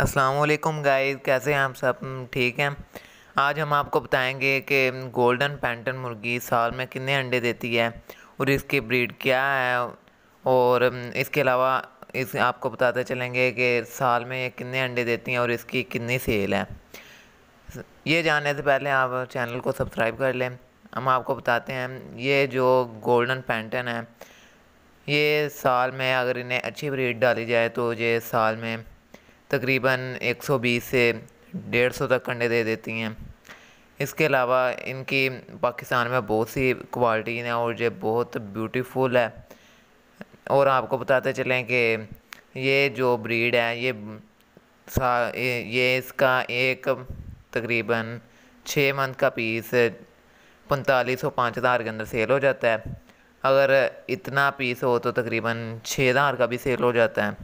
असलकम गाइस कैसे हैं आप सब ठीक हैं आज हम आपको बताएंगे कि गोल्डन पैंटन मुर्गी साल में कितने अंडे देती है और इसकी ब्रीड क्या है और इसके अलावा इस आपको बताते चलेंगे कि साल में ये कितने अंडे देती हैं और इसकी कितनी सेल है ये जानने से पहले आप चैनल को सब्सक्राइब कर लें हम आपको बताते हैं ये जो गोल्डन पैंटन है ये साल में अगर इन्हें अच्छी ब्रीड डाली जाए तो ये साल में तकरीबन 120 से 150 तक अंडे दे देती हैं इसके अलावा इनकी पाकिस्तान में बहुत सी क्वालिटी है और ये बहुत ब्यूटीफुल है और आपको बताते चलें कि ये जो ब्रीड है ये सा ये इसका एक तकरीबन छः मंथ का पीस पैंतालीस सौ पाँच हज़ार के अंदर सेल हो जाता है अगर इतना पीस हो तो तकरीबन छः हज़ार का भी सेल हो जाता है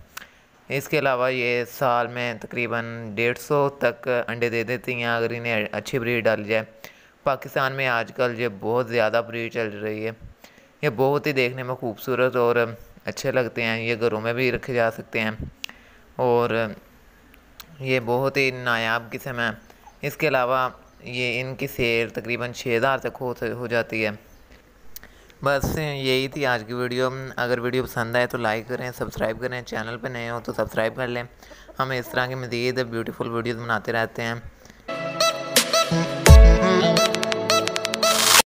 इसके अलावा ये साल में तकरीबन डेढ़ सौ तक अंडे दे देती हैं अगर इन्हें अच्छी ब्रीड डाली जाए पाकिस्तान में आजकल ये बहुत ज़्यादा ब्रीड चल रही है ये बहुत ही देखने में खूबसूरत और अच्छे लगते हैं ये घरों में भी रखे जा सकते हैं और ये बहुत ही नायाब किस्म है इसके अलावा ये इनकी सैर तकरीबन छः हज़ार तक हो हो जाती है बस यही थी आज की वीडियो अगर वीडियो पसंद आए तो लाइक करें सब्सक्राइब करें चैनल पर नए हो तो सब्सक्राइब कर लें हम इस तरह के मज़ीद ब्यूटीफुल वीडियोज़ बनाते रहते हैं